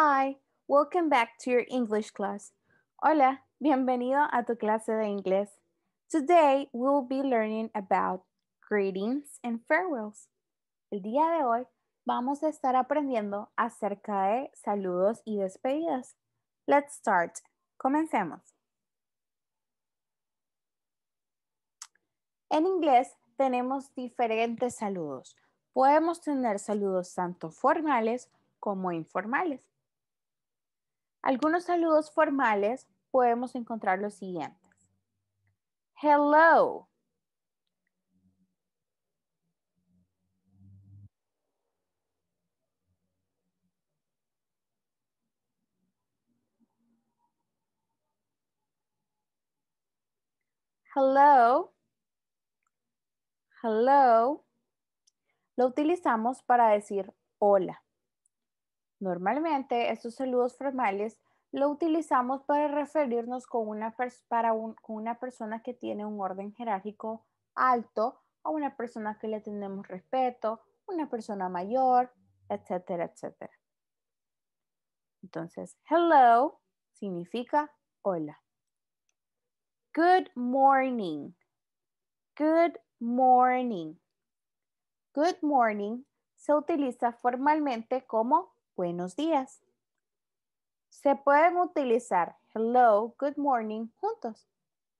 Hi, welcome back to your English class. Hola, bienvenido a tu clase de inglés. Today we will be learning about greetings and farewells. El día de hoy vamos a estar aprendiendo acerca de saludos y despedidas. Let's start. Comencemos. En inglés tenemos diferentes saludos. Podemos tener saludos tanto formales como informales. Algunos saludos formales podemos encontrar los siguientes. Hello. Hello. Hello. Lo utilizamos para decir hola. Normalmente, estos saludos formales lo utilizamos para referirnos con una, para una persona que tiene un orden jerárquico alto, a una persona que le tenemos respeto, una persona mayor, etcétera, etcétera. Entonces, hello significa hola. Good morning. Good morning. Good morning se utiliza formalmente como buenos días. Se pueden utilizar hello, good morning juntos.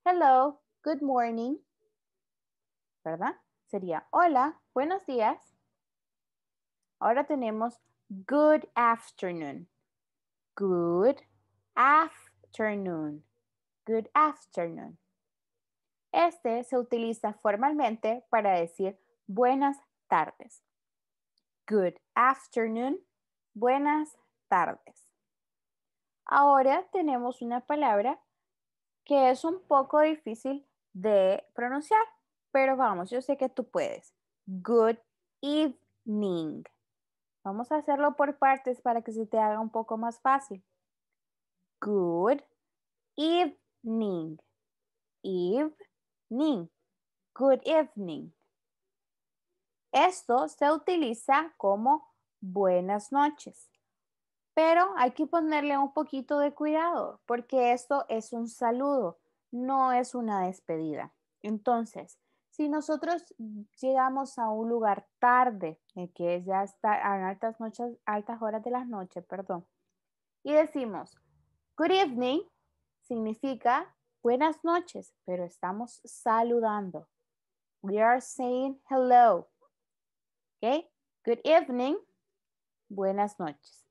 Hello, good morning. ¿Verdad? Sería hola, buenos días. Ahora tenemos good afternoon. Good afternoon. Good afternoon. Este se utiliza formalmente para decir buenas tardes. Good afternoon. Buenas tardes. Ahora tenemos una palabra que es un poco difícil de pronunciar, pero vamos, yo sé que tú puedes. Good evening. Vamos a hacerlo por partes para que se te haga un poco más fácil. Good evening. Evening. Good evening. Esto se utiliza como buenas noches. Pero hay que ponerle un poquito de cuidado porque esto es un saludo, no es una despedida. Entonces, si nosotros llegamos a un lugar tarde, eh, que ya está en altas noches, altas horas de la noche, perdón, y decimos good evening, significa buenas noches, pero estamos saludando. We are saying hello. Okay? Good evening Buenas noches.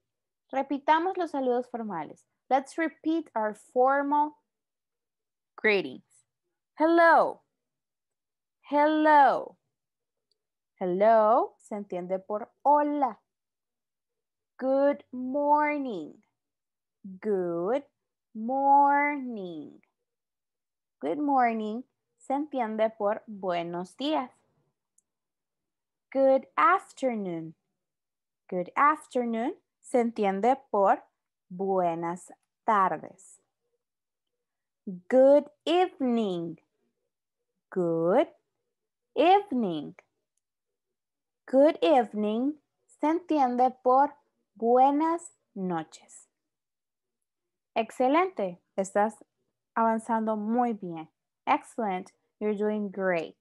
Repitamos los saludos formales. Let's repeat our formal greetings. Hello. Hello. Hello se entiende por hola. Good morning. Good morning. Good morning se entiende por buenos días. Good afternoon good afternoon se entiende por buenas tardes. Good evening. Good evening. Good evening se entiende por buenas noches. Excelente. Estás avanzando muy bien. Excellent. You're doing great.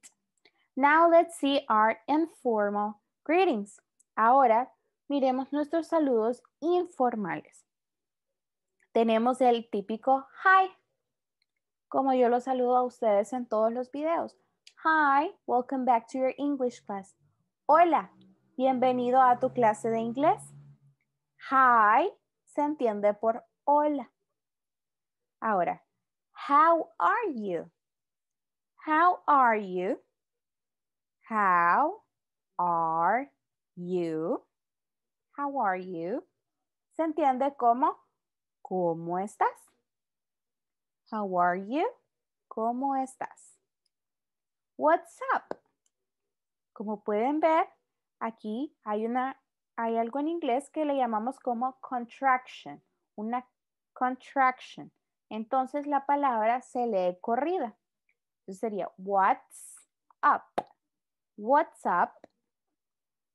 Now let's see our informal greetings. Ahora miremos nuestros saludos informales. Tenemos el típico hi, como yo lo saludo a ustedes en todos los videos. Hi, welcome back to your English class. Hola, bienvenido a tu clase de inglés. Hi se entiende por hola. Ahora, how are you? How are you? How are you? How are you? Se entiende como ¿Cómo estás? How are you? ¿Cómo estás? What's up? Como pueden ver, aquí hay, una, hay algo en inglés que le llamamos como contraction, una contraction. Entonces la palabra se lee corrida. Entonces sería what's up, what's up,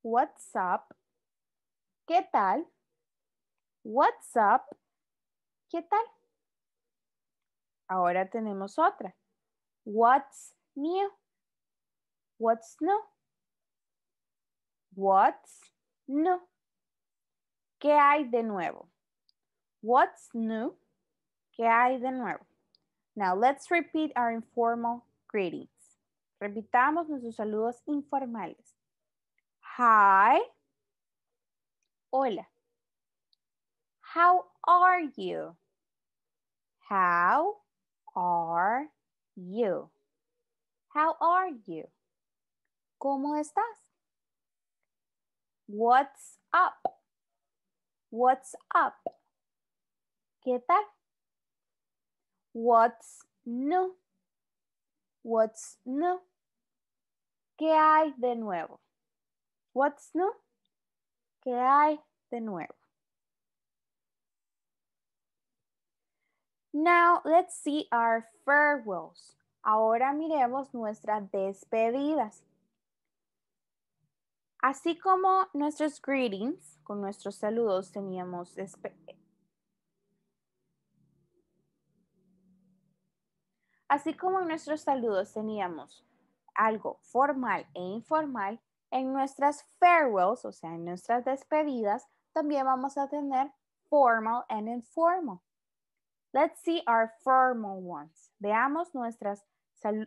what's up, ¿Qué tal? What's up? ¿Qué tal? Ahora tenemos otra. What's new? What's new? What's new? ¿Qué hay de nuevo? What's new? ¿Qué hay de nuevo? Now let's repeat our informal greetings. Repitamos nuestros saludos informales. Hi. Hola. How are you? How are you? How are you? ¿Cómo estás? What's up? What's up? ¿Qué tal? What's no? What's no? ¿Qué hay de nuevo? What's no? ¿Qué hay de nuevo? Now let's see our farewells. Ahora miremos nuestras despedidas. Así como nuestros greetings, con nuestros saludos teníamos Así como en nuestros saludos teníamos algo formal e informal, en nuestras farewells, o sea, en nuestras despedidas, también vamos a tener formal and informal. Let's see our formal ones. Veamos nuestras,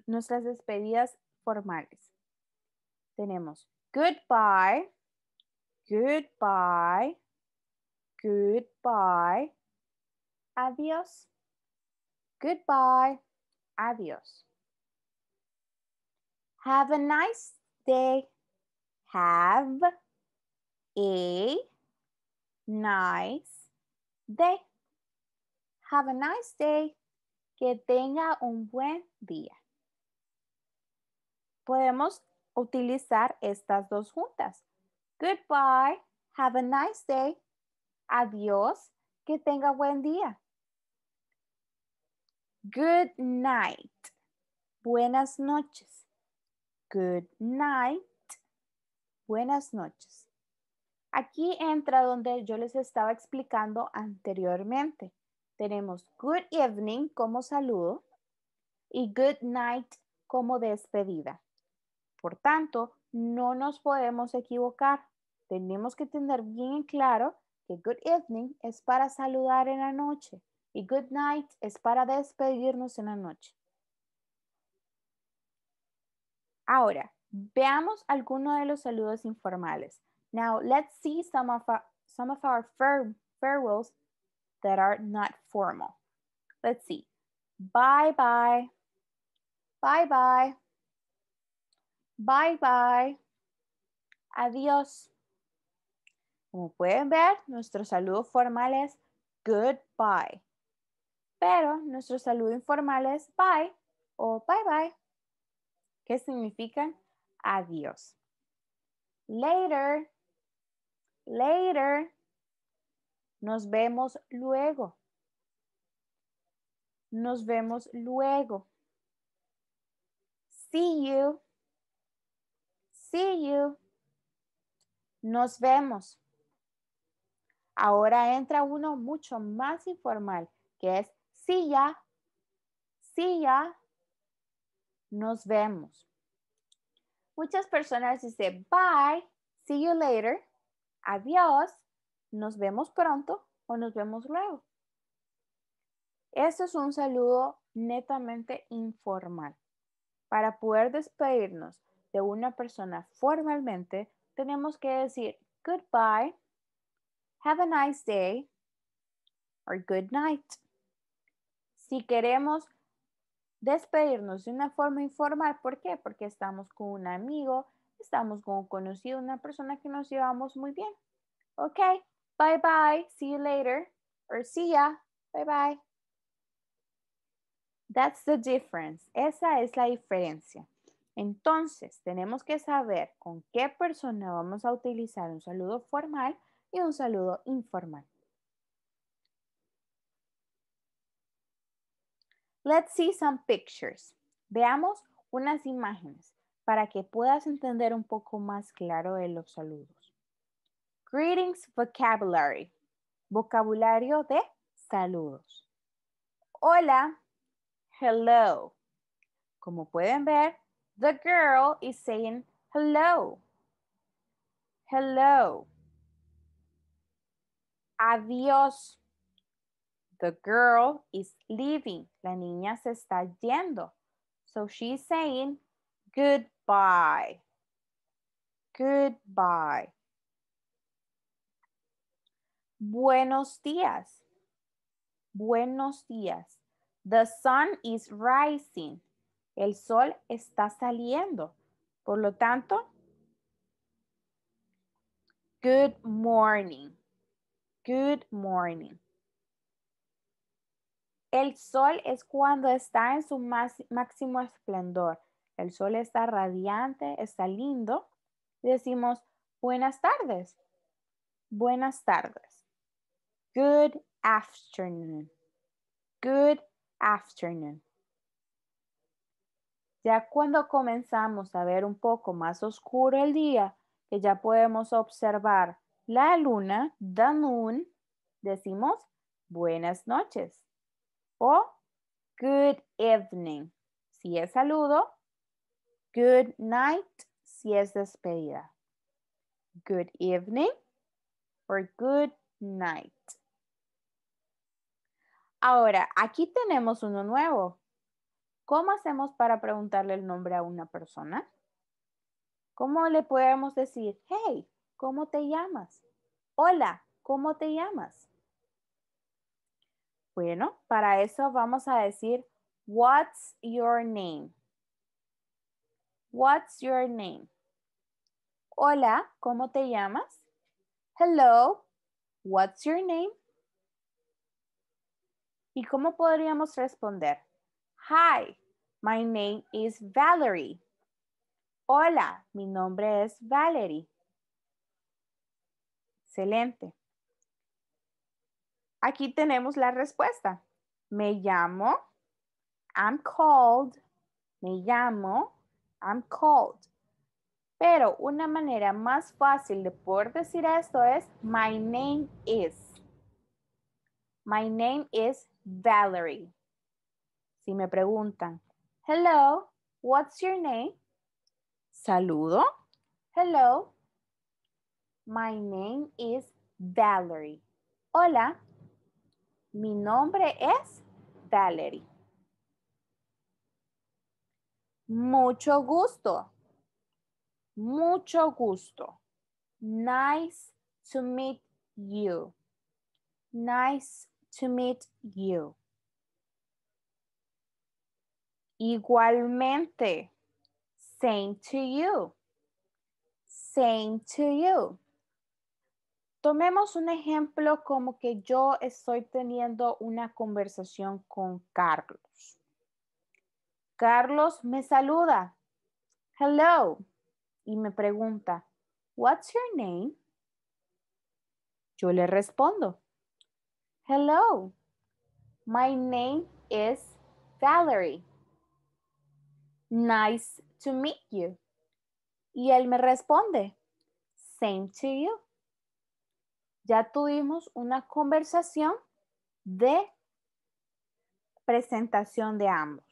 nuestras despedidas formales. Tenemos goodbye, goodbye, goodbye, adiós, goodbye, adiós. Have a nice day. Have a nice day. Have a nice day. Que tenga un buen día. Podemos utilizar estas dos juntas. Goodbye. Have a nice day. Adiós. Que tenga buen día. Good night. Buenas noches. Good night. Buenas noches. Aquí entra donde yo les estaba explicando anteriormente. Tenemos good evening como saludo y good night como despedida. Por tanto, no nos podemos equivocar. Tenemos que tener bien claro que good evening es para saludar en la noche y good night es para despedirnos en la noche. Ahora, Veamos algunos de los saludos informales. Now, let's see some of our, some of farewells that are not formal. Let's see. Bye-bye. Bye-bye. Bye-bye. Adiós. Como pueden ver, nuestro saludo formal es goodbye. Pero nuestro saludo informal es bye o bye-bye. ¿Qué significan? adiós. Later, later, nos vemos luego. Nos vemos luego. See you. See you. Nos vemos. Ahora entra uno mucho más informal, que es sí ya. Sí ya. Nos vemos. Muchas personas dicen bye, see you later, adiós, nos vemos pronto o nos vemos luego. Esto es un saludo netamente informal. Para poder despedirnos de una persona formalmente, tenemos que decir goodbye, have a nice day, or good night. Si queremos despedirnos de una forma informal. ¿Por qué? Porque estamos con un amigo, estamos con un conocido, una persona que nos llevamos muy bien. Ok, bye bye, see you later, or see ya, bye bye. That's the difference. Esa es la diferencia. Entonces, tenemos que saber con qué persona vamos a utilizar un saludo formal y un saludo informal. Let's see some pictures. Veamos unas imágenes para que puedas entender un poco más claro de los saludos. Greetings vocabulary. Vocabulario de saludos. Hola. Hello. Como pueden ver, the girl is saying hello. Hello. Adiós. The girl is leaving. La niña se está yendo. So she's saying goodbye. Goodbye. Buenos días. Buenos días. The sun is rising. El sol está saliendo. Por lo tanto, good morning. Good morning. El sol es cuando está en su máximo esplendor. El sol está radiante, está lindo. Decimos, buenas tardes. Buenas tardes. Good afternoon. Good afternoon. Ya cuando comenzamos a ver un poco más oscuro el día, que ya podemos observar la luna, the moon, decimos buenas noches o good evening. Si es saludo, good night si es despedida. Good evening or good night. Ahora, aquí tenemos uno nuevo. ¿Cómo hacemos para preguntarle el nombre a una persona? ¿Cómo le podemos decir, hey, ¿cómo te llamas? Hola, ¿cómo te llamas? Bueno, para eso vamos a decir, what's your name? What's your name? Hola, ¿cómo te llamas? Hello, what's your name? ¿Y cómo podríamos responder? Hi, my name is Valerie. Hola, mi nombre es Valerie. Excelente. Aquí tenemos la respuesta. Me llamo, I'm called, me llamo, I'm called. Pero una manera más fácil de poder decir esto es my name is. My name is Valerie. Si me preguntan, hello, what's your name? Saludo. Hello, my name is Valerie. Hola, mi nombre es Valerie. Mucho gusto. Mucho gusto. Nice to meet you. Nice to meet you. Igualmente. Same to you. Same to you. Tomemos un ejemplo como que yo estoy teniendo una conversación con Carlos. Carlos me saluda. Hello. Y me pregunta, What's your name? Yo le respondo, Hello. My name is Valerie. Nice to meet you. Y él me responde, Same to you ya tuvimos una conversación de presentación de ambos.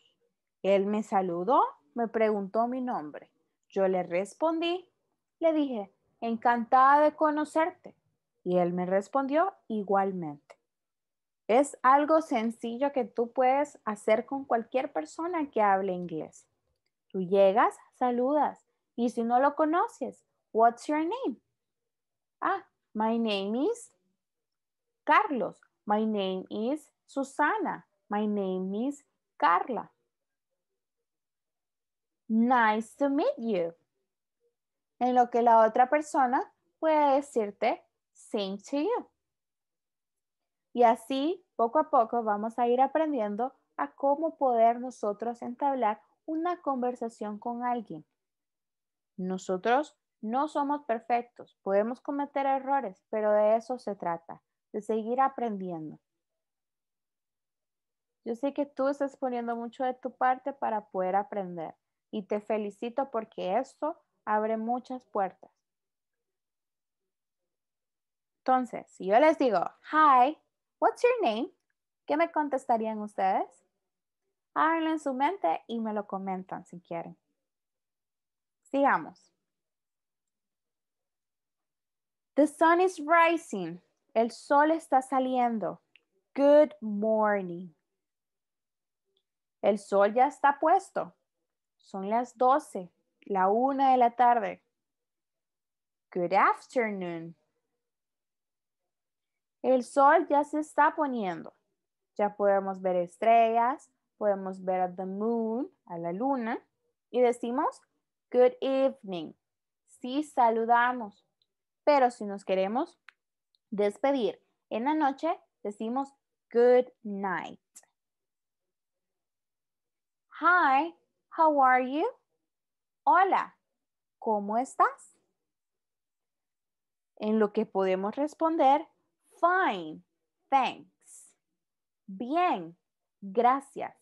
Él me saludó, me preguntó mi nombre. Yo le respondí, le dije, encantada de conocerte. Y él me respondió igualmente. Es algo sencillo que tú puedes hacer con cualquier persona que hable inglés. Tú llegas, saludas. Y si no lo conoces, what's your name? Ah, My name is Carlos. My name is Susana. My name is Carla. Nice to meet you. En lo que la otra persona puede decirte same to you. Y así, poco a poco, vamos a ir aprendiendo a cómo poder nosotros entablar una conversación con alguien. Nosotros no somos perfectos, podemos cometer errores, pero de eso se trata, de seguir aprendiendo. Yo sé que tú estás poniendo mucho de tu parte para poder aprender y te felicito porque esto abre muchas puertas. Entonces, si yo les digo, hi, what's your name? ¿Qué me contestarían ustedes? Háganlo en su mente y me lo comentan si quieren. Sigamos. The sun is rising. El sol está saliendo. Good morning. El sol ya está puesto. Son las 12, la una de la tarde. Good afternoon. El sol ya se está poniendo. Ya podemos ver estrellas, podemos ver a the moon, a la luna, y decimos good evening. Sí, saludamos. Pero si nos queremos despedir en la noche, decimos good night. Hi, how are you? Hola, ¿cómo estás? En lo que podemos responder, fine, thanks. Bien, gracias.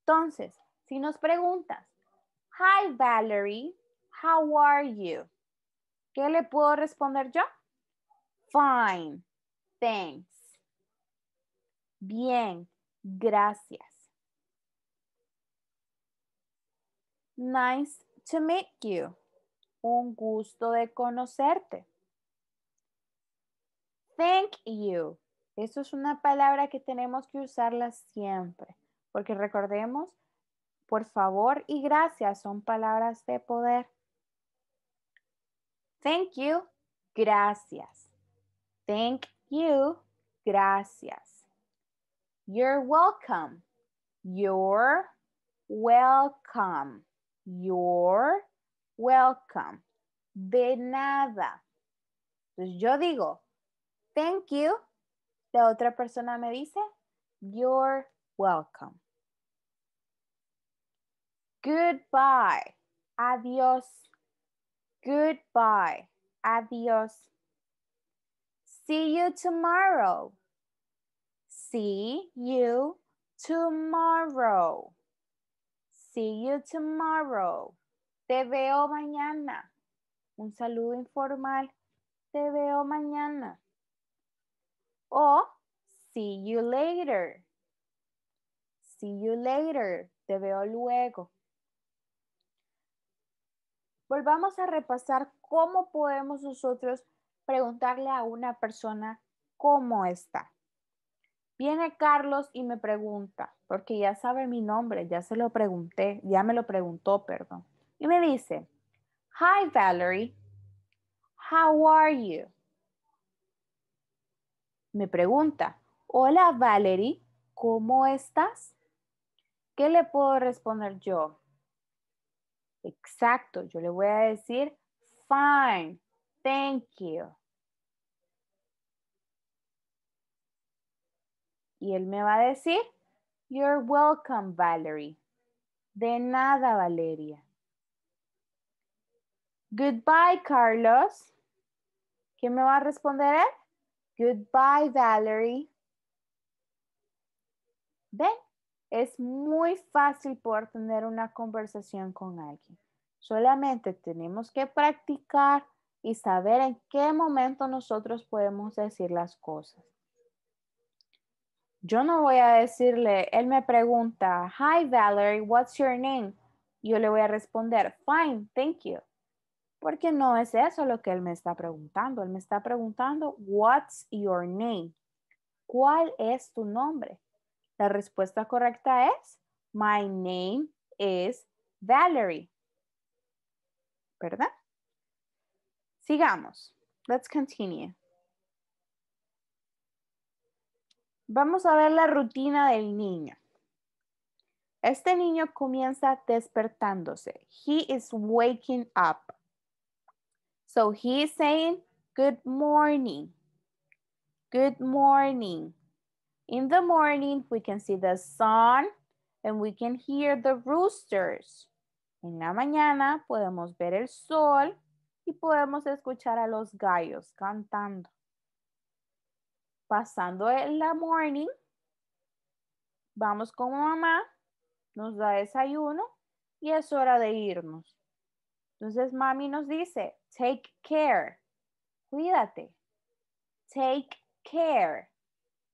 Entonces, si nos preguntas, hi Valerie, how are you? ¿Qué le puedo responder yo? Fine, thanks. Bien, gracias. Nice to meet you. Un gusto de conocerte. Thank you. Eso es una palabra que tenemos que usarla siempre, porque recordemos, por favor y gracias son palabras de poder. Thank you, gracias. Thank you, gracias. You're welcome. You're welcome. You're welcome. De nada. Entonces yo digo, thank you. La otra persona me dice, you're welcome. Goodbye. Adiós. Goodbye. Adiós. See you tomorrow. See you tomorrow. See you tomorrow. Te veo mañana. Un saludo informal. Te veo mañana. O see you later. See you later. Te veo luego volvamos a repasar cómo podemos nosotros preguntarle a una persona cómo está. Viene Carlos y me pregunta, porque ya sabe mi nombre, ya se lo pregunté, ya me lo preguntó, perdón. Y me dice, Hi Valerie, how are you? Me pregunta, Hola Valerie, ¿cómo estás? ¿Qué le puedo responder yo? Exacto, yo le voy a decir fine, thank you. Y él me va a decir, you're welcome, Valerie. De nada, Valeria. Goodbye, Carlos. ¿Quién me va a responder él? Goodbye, Valerie. ¿Ven? Es muy fácil poder tener una conversación con alguien. Solamente tenemos que practicar y saber en qué momento nosotros podemos decir las cosas. Yo no voy a decirle, él me pregunta, hi Valerie, what's your name? Yo le voy a responder, fine, thank you. Porque no es eso lo que él me está preguntando. Él me está preguntando, what's your name? ¿Cuál es tu nombre? La respuesta correcta es, my name is Valerie. ¿Verdad? Sigamos. Let's continue. Vamos a ver la rutina del niño. Este niño comienza despertándose. He is waking up. So he is saying, good morning. Good morning. In the morning, we can see the sun and we can hear the roosters. En la mañana podemos ver el sol y podemos escuchar a los gallos cantando. Pasando en la morning, vamos con mamá, nos da desayuno y es hora de irnos. Entonces mami nos dice, take care, cuídate, take care,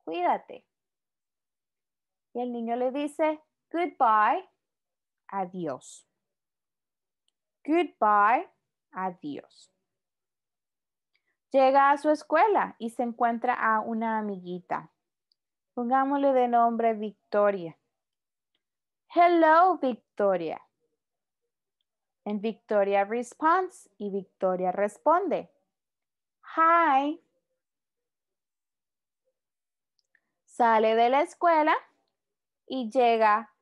cuídate. Y el niño le dice, goodbye, adiós. Goodbye, adiós. Llega a su escuela y se encuentra a una amiguita. Pongámosle de nombre Victoria. Hello, Victoria. En Victoria response y Victoria responde. Hi, sale de la escuela y llega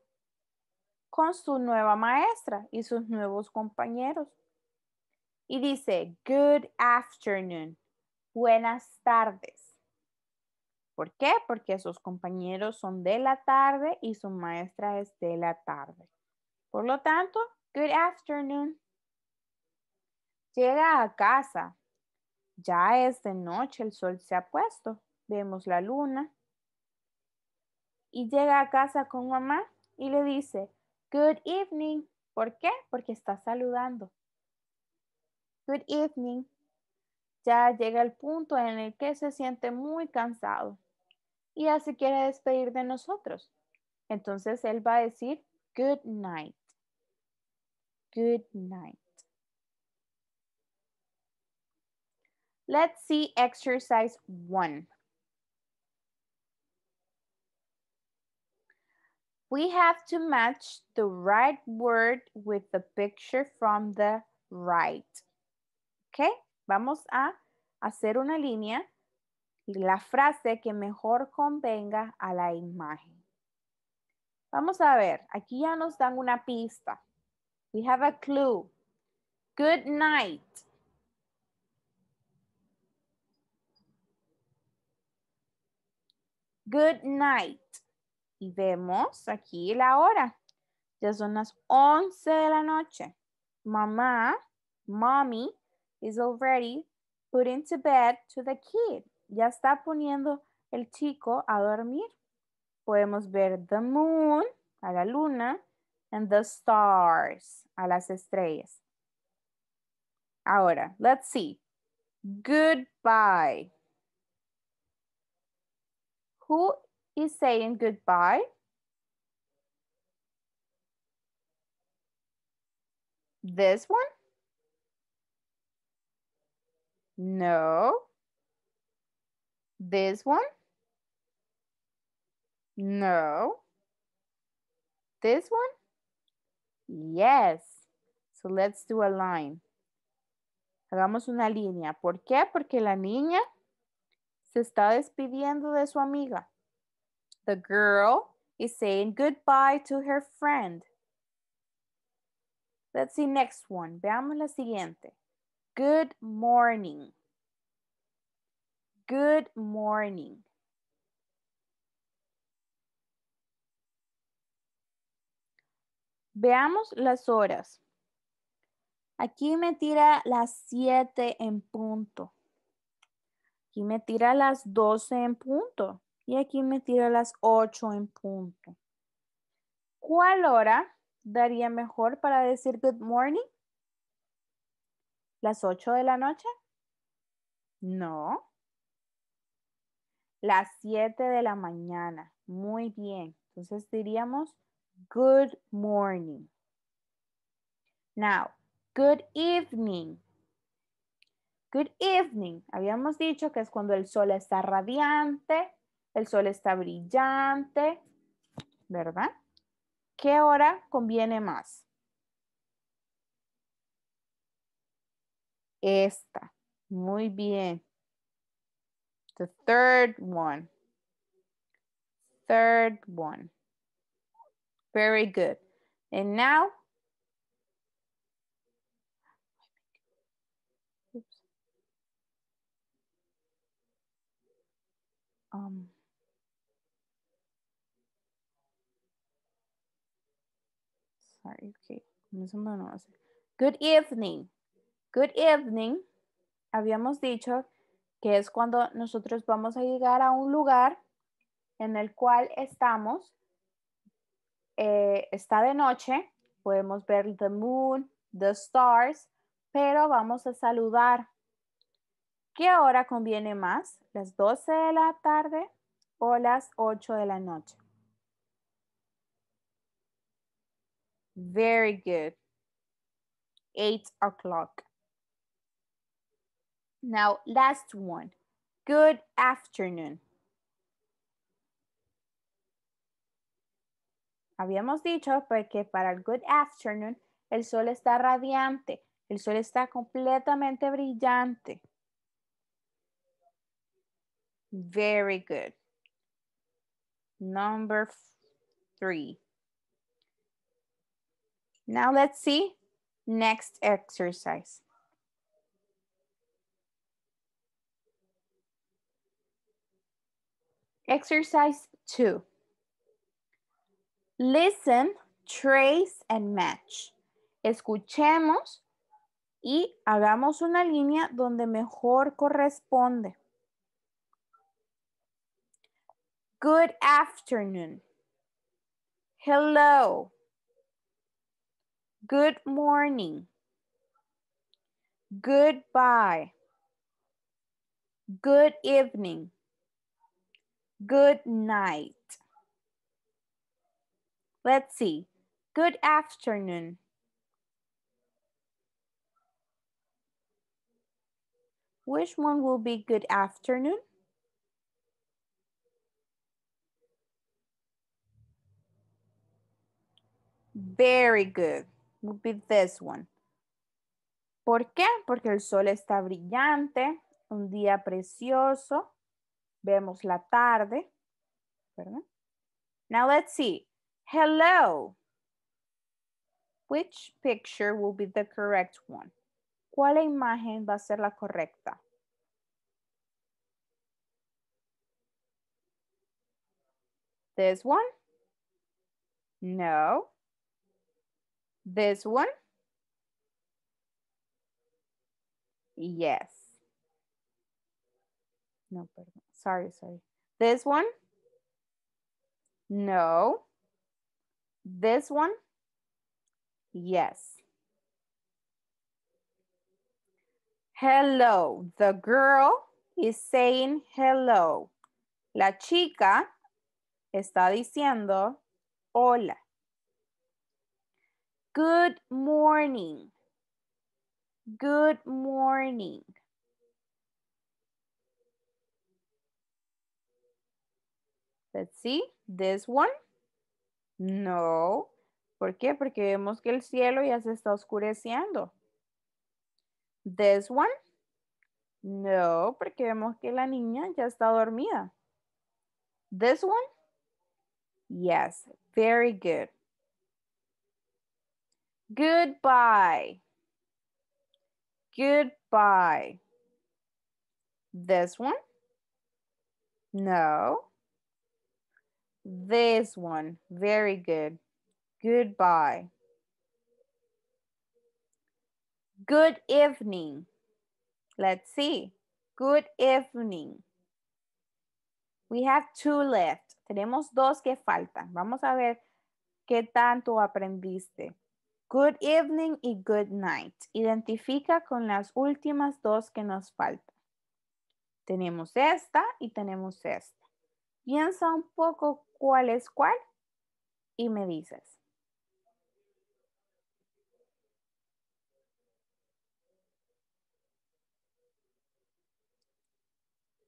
con su nueva maestra y sus nuevos compañeros. Y dice, good afternoon, buenas tardes. ¿Por qué? Porque sus compañeros son de la tarde y su maestra es de la tarde. Por lo tanto, good afternoon. Llega a casa. Ya es de noche, el sol se ha puesto. Vemos la luna, y llega a casa con mamá y le dice, Good evening. ¿Por qué? Porque está saludando. Good evening. Ya llega el punto en el que se siente muy cansado y así quiere despedir de nosotros. Entonces él va a decir, Good night. Good night. Let's see exercise one. We have to match the right word with the picture from the right. Okay, Vamos a hacer una línea, la frase que mejor convenga a la imagen. Vamos a ver, aquí ya nos dan una pista. We have a clue. Good night. Good night. Y vemos aquí la hora. Ya son las 11 de la noche. Mamá, mommy, is already putting to bed to the kid. Ya está poniendo el chico a dormir. Podemos ver the moon, a la luna, and the stars, a las estrellas. Ahora, let's see. Goodbye. Who is saying goodbye. This one? No. This one? No. This one? Yes. So let's do a line. Hagamos una línea. ¿Por qué? Porque la niña se está despidiendo de su amiga. The girl is saying goodbye to her friend. Let's see next one. Veamos la siguiente. Good morning. Good morning. Veamos las horas. Aquí me tira las 7 en punto. Aquí me tira las 12 en punto. Y aquí me tiro las 8 en punto. ¿Cuál hora daría mejor para decir good morning? ¿Las 8 de la noche? No. Las 7 de la mañana. Muy bien. Entonces diríamos good morning. Now, good evening. Good evening. Habíamos dicho que es cuando el sol está radiante, el sol está brillante, ¿verdad? ¿Qué hora conviene más? Esta. Muy bien. The third one. Third one. Very good. And now, um, Good evening. Good evening. Habíamos dicho que es cuando nosotros vamos a llegar a un lugar en el cual estamos. Eh, está de noche, podemos ver the moon, the stars, pero vamos a saludar. ¿Qué hora conviene más? ¿Las 12 de la tarde o las 8 de la noche? Very good. Eight o'clock. Now, last one. Good afternoon. Habíamos dicho pues, que para el good afternoon el sol está radiante, el sol está completamente brillante. Very good. Number three. Now let's see next exercise. Exercise two. Listen, trace and match. Escuchemos y hagamos una línea donde mejor corresponde. Good afternoon. Hello. Good morning. Goodbye. Good evening. Good night. Let's see. Good afternoon. Which one will be good afternoon? Very good. would be this one. ¿Por qué? Porque el sol está brillante, un día precioso, vemos la tarde, Now let's see. Hello. Which picture will be the correct one? ¿Cuál imagen va a ser la correcta? This one? No. This one? Yes. No, sorry, sorry. This one? No. This one? Yes. Hello. The girl is saying hello. La chica está diciendo hola. Good morning. Good morning. Let's see, this one. No. ¿Por qué? Porque vemos que el cielo ya se está oscureciendo. This one. No, porque vemos que la niña ya está dormida. This one. Yes, very good. Goodbye. Goodbye. This one? No. This one. Very good. Goodbye. Good evening. Let's see. Good evening. We have two left. Tenemos dos que faltan. Vamos a ver qué tanto aprendiste. Good evening y good night. Identifica con las últimas dos que nos faltan. Tenemos esta y tenemos esta. Piensa un poco cuál es cuál y me dices.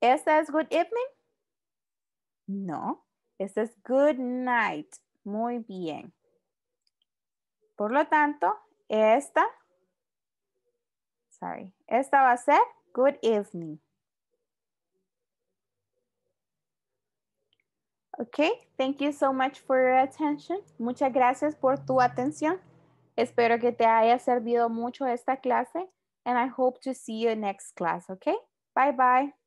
¿Esta es good evening? No, esta es good night. Muy bien. Por lo tanto, esta, sorry, esta va a ser good evening. Ok, thank you so much for your attention. Muchas gracias por tu atención. Espero que te haya servido mucho esta clase and I hope to see you next class, okay? Bye bye.